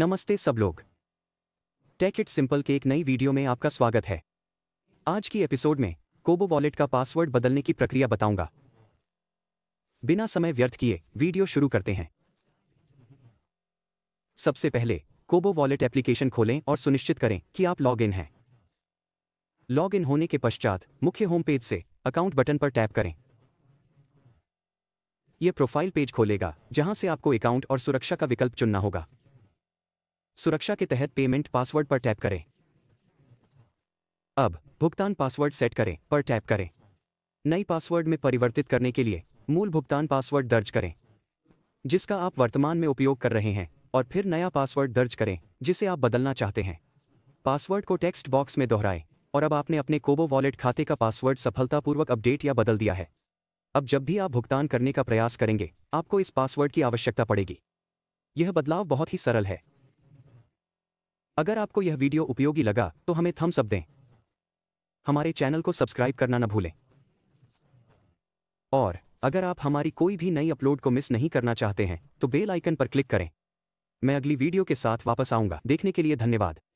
नमस्ते सब लोग टेक इट सिंपल के एक नई वीडियो में आपका स्वागत है आज की एपिसोड में कोबो वॉलेट का पासवर्ड बदलने की प्रक्रिया बताऊंगा बिना समय व्यर्थ किए वीडियो शुरू करते हैं सबसे पहले कोबो वॉलेट एप्लीकेशन खोलें और सुनिश्चित करें कि आप लॉग इन हैं लॉग इन होने के पश्चात मुख्य होम पेज से अकाउंट बटन पर टैप करें यह प्रोफाइल पेज खोलेगा जहां से आपको अकाउंट और सुरक्षा का विकल्प चुनना होगा सुरक्षा के तहत पेमेंट पासवर्ड पर टैप करें अब भुगतान पासवर्ड सेट करें पर टैप करें नई पासवर्ड में परिवर्तित करने के लिए मूल भुगतान पासवर्ड दर्ज करें जिसका आप वर्तमान में उपयोग कर रहे हैं और फिर नया पासवर्ड दर्ज करें जिसे आप बदलना चाहते हैं पासवर्ड को टेक्स्ट बॉक्स में दोहराएं और अब आपने अपने कोबो वॉलेट खाते का पासवर्ड सफलतापूर्वक अपडेट या बदल दिया है अब जब भी आप भुगतान करने का प्रयास करेंगे आपको इस पासवर्ड की आवश्यकता पड़ेगी यह बदलाव बहुत ही सरल है अगर आपको यह वीडियो उपयोगी लगा तो हमें थम्स अप दें हमारे चैनल को सब्सक्राइब करना न भूलें और अगर आप हमारी कोई भी नई अपलोड को मिस नहीं करना चाहते हैं तो बेल आइकन पर क्लिक करें मैं अगली वीडियो के साथ वापस आऊंगा देखने के लिए धन्यवाद